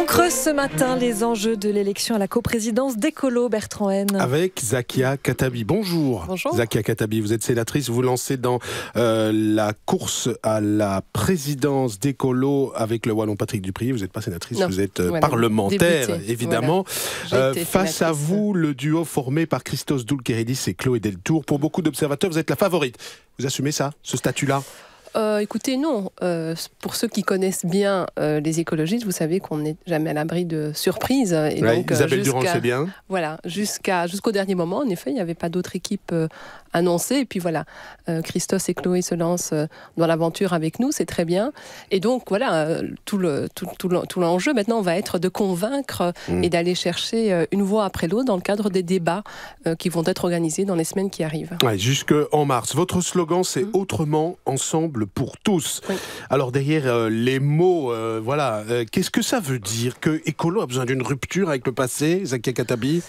On creuse ce matin les enjeux de l'élection à la coprésidence d'Ecolo, Bertrand N. Avec Zakia Katabi. Bonjour. Bonjour. Zakia Katabi, vous êtes sénatrice, vous lancez dans euh, la course à la présidence d'Ecolo avec le Wallon Patrick Dupri. Vous n'êtes pas sénatrice, vous êtes euh, parlementaire, évidemment. Euh, face à vous, le duo formé par Christos Doulkeridis et Chloé Deltour. Pour beaucoup d'observateurs, vous êtes la favorite. Vous assumez ça, ce statut-là euh, écoutez, non. Euh, pour ceux qui connaissent bien euh, les écologistes, vous savez qu'on n'est jamais à l'abri de surprises. Et Isabelle Durand, c'est bien. Voilà, jusqu'à jusqu'au dernier moment, en effet, il n'y avait pas d'autre équipe annoncée. Et puis voilà, Christos et Chloé se lancent dans l'aventure avec nous, c'est très bien. Et donc voilà, tout le tout, l'enjeu maintenant va être de convaincre mm. et d'aller chercher une voie après l'autre dans le cadre des débats qui vont être organisés dans les semaines qui arrivent. jusqu'en mars. Votre slogan, c'est mm. autrement ensemble pour tous. Alors derrière euh, les mots, euh, voilà, euh, qu'est-ce que ça veut dire que écolo a besoin d'une rupture avec le passé, Zakia Katabi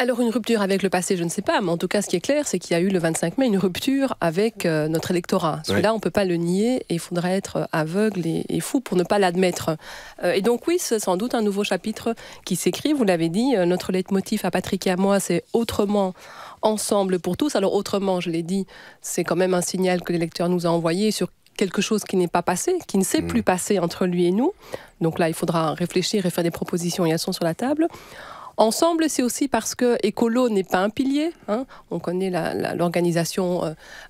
alors une rupture avec le passé, je ne sais pas, mais en tout cas ce qui est clair, c'est qu'il y a eu le 25 mai une rupture avec euh, notre électorat. Celui-là, on ne peut pas le nier et il faudrait être euh, aveugle et, fou pour ne pas l'admettre. Euh, et donc oui, c'est sans doute un nouveau chapitre qui s'écrit, vous l'avez dit, notre leitmotiv à Patrick et à moi, c'est autrement ensemble pour tous. Alors autrement, je l'ai dit, c'est quand même un signal que l'électeur nous a envoyé sur quelque chose qui n'est pas passé, qui ne s'est hmm. plus passé entre lui et nous. Donc là, il faudra réfléchir et faire des propositions, et elles sont sur la table. Ensemble, c'est aussi parce que Écolo n'est pas un pilier. Hein. On connaît l'organisation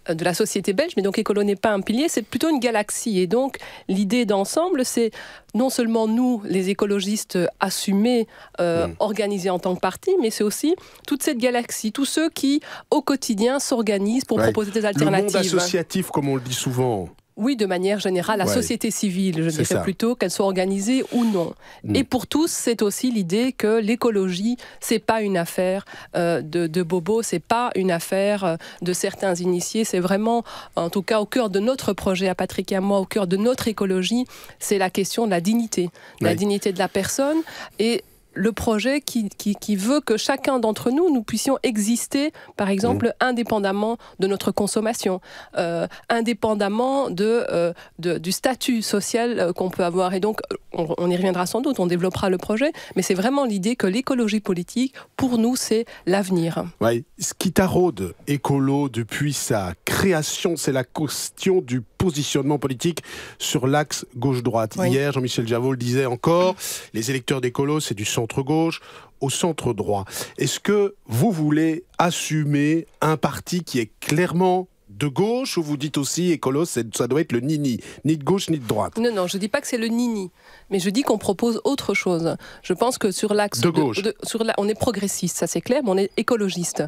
euh, de la société belge, mais donc Écolo n'est pas un pilier, c'est plutôt une galaxie. Et donc, l'idée d'ensemble, c'est non seulement nous, les écologistes assumés, euh, hmm. organisés en tant que parti, mais c'est aussi toute cette galaxie, tous ceux qui, au quotidien, s'organisent pour proposer des alternatives. Le monde associatif, comme on le dit souvent, oui, de manière générale, la société civile, je dirais plutôt, qu'elle soit organisée ou non. Mm. Et pour tous, c'est aussi l'idée que l'écologie, c'est pas une affaire euh, de, Bobo, bobos, c'est pas une affaire euh, de certains initiés, c'est vraiment, en tout cas, au cœur de notre projet à Patrick et à moi, au cœur de notre écologie, c'est la question de la dignité, la dignité de la personne. Et le projet qui, veut que chacun d'entre nous, nous puissions exister, par exemple, indépendamment de notre consommation, euh, indépendamment euh, de, du statut social euh, qu'on peut avoir. Et donc, on, y reviendra sans doute, on développera le projet, mais c'est vraiment l'idée que l'écologie politique, pour nous, c'est l'avenir. Oui. Ce qui taraude écolo depuis sa création, c'est la question du positionnement politique sur l'axe gauche-droite. Hier, Jean-Michel Javot le disait encore, les électeurs d'écolo, c'est du centre gauche au centre-droit. Est-ce que vous voulez assumer un parti qui est clairement de gauche ou vous dites aussi écolo, ça doit être le nini, ni de gauche ni de droite Non, non, je ne dis pas que c'est le nini, mais je dis qu'on propose autre chose. Je pense que sur l'axe de gauche, sur on est progressiste, ça c'est clair, mais on est écologiste.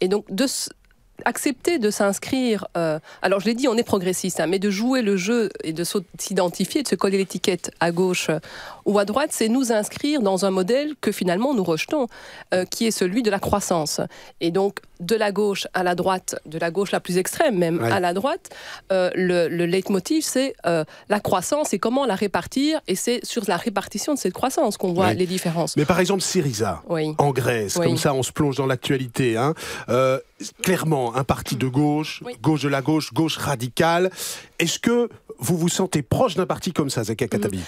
Et donc de, accepter de s'inscrire, euh, alors je l'ai dit, on est progressiste, hein, mais de jouer le jeu et de s'identifier, de se coller l'étiquette à gauche euh, ou à droite, c'est nous inscrire dans un modèle que finalement nous rejetons, euh, qui est celui de la croissance. Et donc, de la gauche à la droite, de la gauche la plus extrême même, à la droite, le, le, leitmotiv, c'est la croissance et comment la répartir, et c'est sur la répartition de cette croissance qu'on voit les différences. Mais par exemple, Syriza, en Grèce, comme ça on se plonge dans l'actualité, hein, clairement, un parti de gauche, gauche de la gauche, gauche radicale. Est-ce que vous vous sentez proche d'un parti comme ça, Zaka mm. Katabi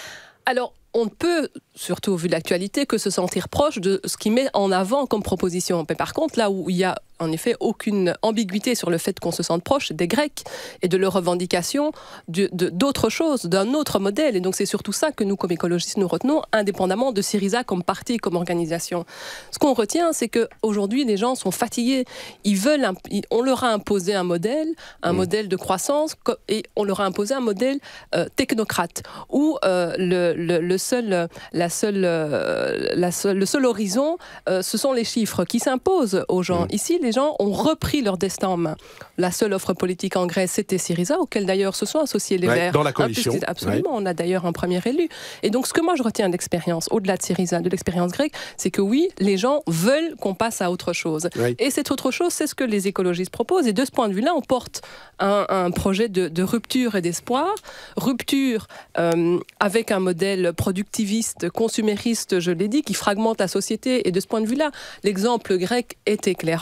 Alors, on ne peut, surtout vu l'actualité, que se sentir proche de ce qui met en avant comme proposition. Mais par contre, là où il y a en effet aucune ambiguïté sur le fait qu'on se sente proche des Grecs et de leurs revendications d'autres choses, d'un autre modèle. Et donc c'est surtout ça que nous, comme écologistes, nous retenons, indépendamment de Syriza comme parti, comme organisation. Ce qu'on retient, c'est qu'aujourd'hui, les gens sont fatigués. Ils veulent, on leur a imposé un modèle, un mm. modèle de croissance, et on leur a imposé un modèle euh, technocrate, où euh, le, le, seul, la seule, euh, la le seul horizon, ce sont les chiffres qui s'imposent aux gens. Mm. Ici, les les gens ont repris leur destin en main. La seule offre politique en Grèce, c'était Syriza, auquel d'ailleurs se sont associés les Verts. Dans la coalition. Ah, absolument, on a d'ailleurs un premier élu. Et donc, ce que moi je retiens d'expérience, au-delà de Syriza, de l'expérience grecque, c'est que oui, les gens veulent qu'on passe à autre chose. Et cette autre chose, c'est ce que les écologistes proposent. Et de ce point de vue-là, on porte un, projet de, rupture et d'espoir. Rupture euh, avec un modèle productiviste, consumériste, je l'ai dit, qui fragmente la société. Et de ce point de vue-là, l'exemple grec est éclairant.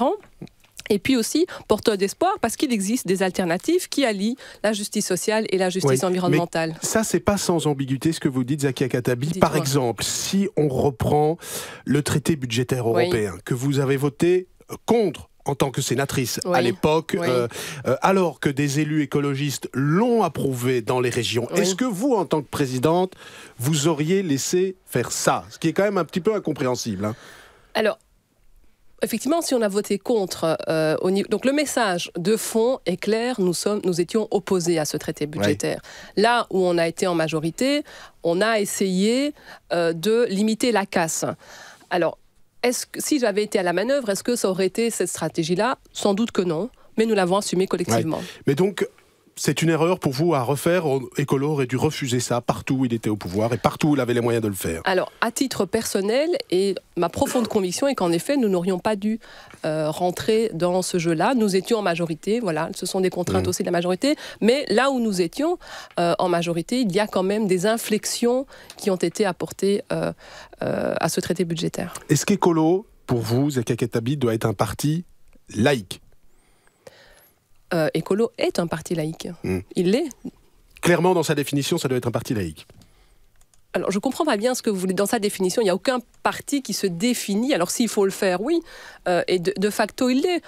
Et puis aussi porteur d'espoir parce qu'il existe des alternatives qui allient la justice sociale et la justice environnementale. Mais ça, c'est pas sans ambiguïté ce que vous dites, Zakia Katabi. Par exemple, si on reprend le traité budgétaire européen que vous avez voté contre en tant que sénatrice à l'époque, euh, euh, alors que des élus écologistes l'ont approuvé dans les régions. Est-ce que vous, en tant que présidente, vous auriez laissé faire ça Ce qui est quand même un petit peu incompréhensible. Hein. alors, effectivement, si on a voté contre, euh, donc le message de fond est clair, nous, sommes, nous étions opposés à ce traité budgétaire. Là où on a été en majorité, on a essayé euh, de limiter la casse. Alors, si j'avais été à la manœuvre, est-ce que ça aurait été cette stratégie-là Sans doute que non mais nous l'avons assumée collectivement. Mais donc, c'est une erreur pour vous à refaire Écolo aurait dû refuser ça partout où il était au pouvoir et partout où il avait les moyens de le faire. Alors, à titre personnel, et ma profonde conviction est qu'en effet, nous n'aurions pas dû euh, rentrer dans ce jeu-là. Nous étions en majorité, voilà, ce sont des contraintes mmh. aussi de la majorité, mais là où nous étions euh, en majorité, il y a quand même des inflexions qui ont été apportées euh, à ce traité budgétaire. Est-ce qu'Écolo, pour vous, et doit être un parti laïque euh, écolo est un parti laïque. Hmm. Il l'est. Clairement, dans sa définition, ça doit être un parti laïque. Alors, je comprends pas bien ce que vous voulez. Dans sa définition, il n'y a aucun parti qui se définit. Alors, s'il faut le faire, oui. Euh, et de, de, facto, il l'est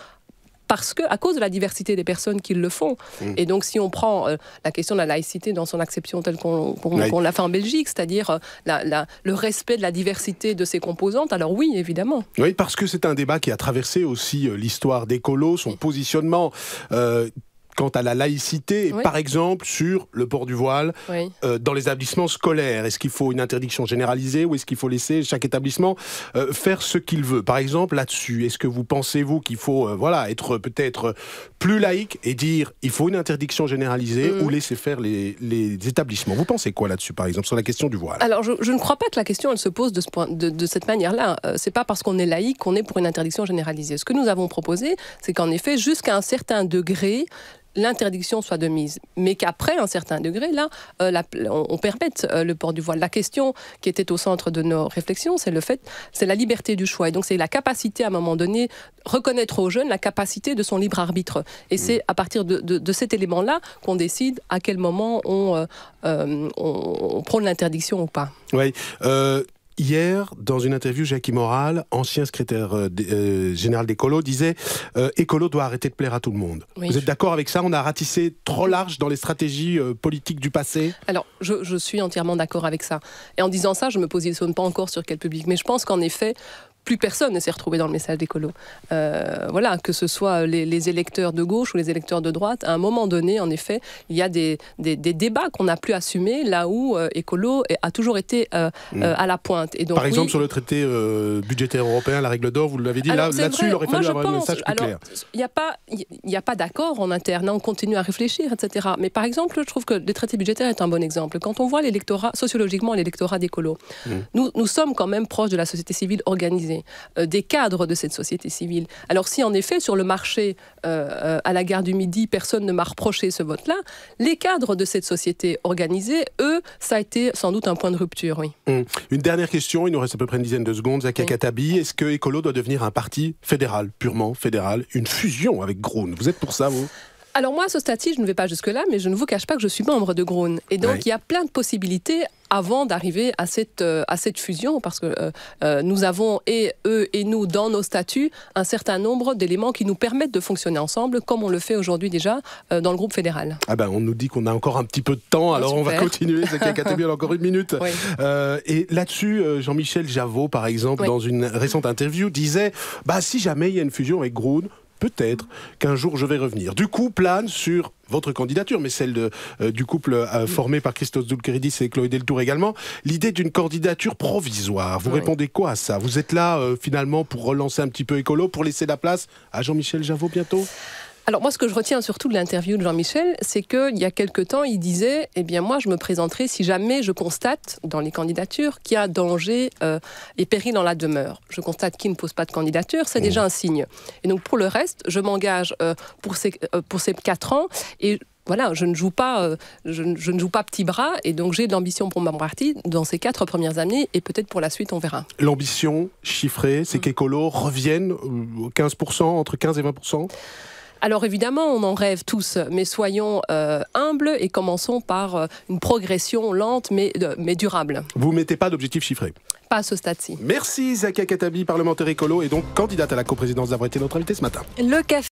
parce que, à cause de la diversité des personnes qui le font. Mm. Et donc, si on prend euh, la question de la laïcité dans son acception telle qu'on l'a fait en Belgique, c'est-à-dire euh, le respect de la diversité de ses composantes, alors oui, évidemment. Oui, parce que c'est un débat qui a traversé aussi euh, l'histoire d'Écolo, son positionnement quant à la laïcité, par exemple sur le port du voile euh, dans les établissements scolaires. Est-ce qu'il faut une interdiction généralisée ou est-ce qu'il faut laisser chaque établissement euh, faire ce qu'il veut Par exemple, là-dessus, est-ce que vous pensez, vous, qu'il faut euh, voilà, être peut-être plus laïque et dire il faut une interdiction généralisée mm. ou laisser faire les, les établissements Vous pensez quoi là-dessus, par exemple, sur la question du voile Alors, je, ne crois pas que la question, elle se pose de, ce point, de, de cette manière-là. c'est pas parce qu'on est laïque qu'on est pour une interdiction généralisée. Ce que nous avons proposé, c'est qu'en effet, jusqu'à un certain degré, l'interdiction soit de mise, mais qu'après un certain degré, là, euh, on, permette euh, le port du voile. La question qui était au centre de nos réflexions, c'est le fait, c'est la liberté du choix. Et donc, c'est la capacité, à un moment donné, reconnaître aux jeunes la capacité de son libre arbitre. Et c'est à partir de, cet élément-là qu'on décide à quel moment on, euh, on, prône l'interdiction ou pas. Oui. Hier, dans une interview, Jacques Moral, ancien secrétaire euh, euh, général d'Écolo, disait Ecolo euh, Écolo doit arrêter de plaire à tout le monde. Vous êtes d'accord avec ça On a ratissé trop large dans les stratégies politiques du passé Alors, je, je suis entièrement d'accord avec ça. Et en disant ça, je me positionne pas encore sur quel public. Mais je pense qu'en effet, plus personne ne s'est retrouvé dans le message d'écolo. Euh, voilà, que ce soit les, électeurs de gauche ou les électeurs de droite, à un moment donné, en effet, il y a des, débats qu'on n'a plus assumés, là où euh, écolo a toujours été euh, mm. à la pointe. Et donc, Par exemple, sur le traité budgétaire européen, la règle d'or, vous l'avez dit, là-dessus, il aurait fallu avoir un message plus clair. Il n'y a pas, d'accord en interne, on continue à réfléchir, etc. Mais par exemple, je trouve que le traité budgétaire est un bon exemple. Quand on voit l'électorat, sociologiquement, l'électorat d'écolo, mm. nous, nous sommes quand même proches de la société civile organisée. Euh, des, cadres de cette société civile. Alors si en effet sur le marché euh, euh, à la gare du Midi, personne ne m'a reproché ce vote-là, les cadres de cette société organisée, eux, ça a été sans doute un point de rupture, oui. Hum. Une dernière question, il nous reste à peu près une dizaine de secondes, Zakia Katabi, est-ce que Écolo doit devenir un parti fédéral, purement fédéral, une fusion avec Groen Vous êtes pour ça, vous alors moi, à ce statut, je ne vais pas jusque-là, mais je ne vous cache pas que je suis membre de Groen. Et donc, il y a plein de possibilités avant d'arriver à cette, euh, à cette fusion, parce que euh, euh, nous avons, et eux et nous, dans nos statuts, un certain nombre d'éléments qui nous permettent de fonctionner ensemble, comme on le fait aujourd'hui déjà dans le groupe fédéral. Ah ben, on nous dit qu'on a encore un petit peu de temps, ah, alors on va continuer, c'est a encore une minute. et là-dessus, Jean-Michel Javot, par exemple, dans une récente interview, disait, bah, si jamais il y a une fusion avec Groen, » peut-être qu'un jour je vais revenir. Du coup, plane sur votre candidature, mais celle de, euh, du couple euh, formé par Christos Doulkeridis et Chloé Deltour également, l'idée d'une candidature provisoire. Vous ah répondez quoi à ça Vous êtes là euh, finalement pour relancer un petit peu Écolo, pour laisser la place à Jean-Michel Javot bientôt alors moi, ce que je retiens surtout de l'interview de Jean-Michel, c'est qu'il y a quelque temps, il disait, eh bien moi, je me présenterai si jamais je constate dans les candidatures qu'il y a danger euh, et péril dans la demeure. Je constate qu'il ne pose pas de candidature, c'est déjà un signe. Et donc pour le reste, je m'engage euh, pour, ces, euh, pour ces quatre ans et voilà, je ne joue pas, je, ne joue pas petit bras, et donc j'ai de l'ambition pour ma partie dans ces quatre premières années, et peut-être pour la suite, on verra. L'ambition chiffrée, c'est qu'Ecolo mmh. qu'Écolo revienne 15%, entre 15 et 20% alors évidemment, on en rêve tous, mais soyons euh, humbles et commençons par euh, une progression lente mais, euh, mais durable. Vous ne mettez pas d'objectif chiffré Pas à ce stade-ci. Merci Zakia Katabi, parlementaire écolo et donc candidate à la coprésidence d'avoir été notre invité ce matin.